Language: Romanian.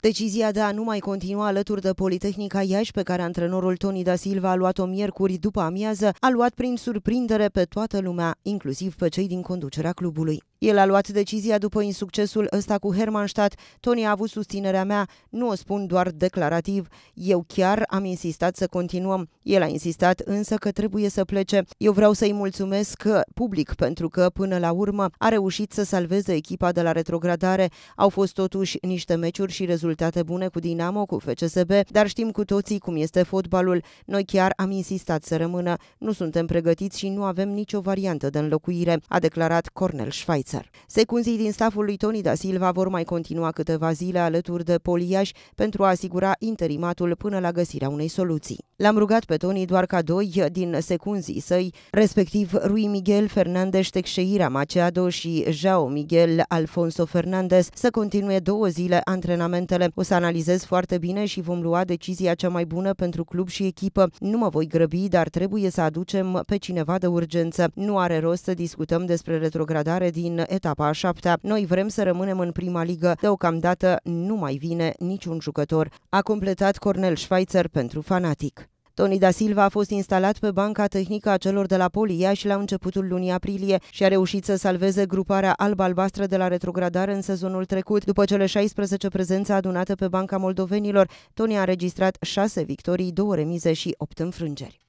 Decizia de a nu mai continua alături de Politehnica Iași, pe care antrenorul Toni da Silva a luat-o miercuri după amiază, a luat prin surprindere pe toată lumea, inclusiv pe cei din conducerea clubului. El a luat decizia după insuccesul ăsta cu Hermannstadt. Tony a avut susținerea mea, nu o spun doar declarativ. Eu chiar am insistat să continuăm. El a insistat însă că trebuie să plece. Eu vreau să-i mulțumesc public pentru că, până la urmă, a reușit să salveze echipa de la retrogradare. Au fost totuși niște meciuri și rezultate bune cu Dinamo, cu FCSB, dar știm cu toții cum este fotbalul. Noi chiar am insistat să rămână. Nu suntem pregătiți și nu avem nicio variantă de înlocuire, a declarat Cornel Schweitzer. Pulitzer. Secunzii din staful lui Tony da Silva vor mai continua câteva zile alături de poliași pentru a asigura interimatul până la găsirea unei soluții. L-am rugat pe Tony doar ca doi din secunzii săi, respectiv Rui Miguel Fernandez Teixeira Machado și Jao Miguel Alfonso Fernandez, să continue două zile antrenamentele. O să analizez foarte bine și vom lua decizia cea mai bună pentru club și echipă. Nu mă voi grăbi, dar trebuie să aducem pe cineva de urgență. Nu are rost să discutăm despre retrogradare din etapa a șaptea. Noi vrem să rămânem în prima ligă. Deocamdată nu mai vine niciun jucător. A completat Cornel Schweitzer pentru Fanatic. Toni da Silva a fost instalat pe banca tehnică a celor de la Polia și la începutul lunii aprilie și a reușit să salveze gruparea alb-albastră de la retrogradare în sezonul trecut. După cele 16 prezențe adunate pe banca moldovenilor, Toni a înregistrat 6 victorii, 2 remize și 8 înfrângeri.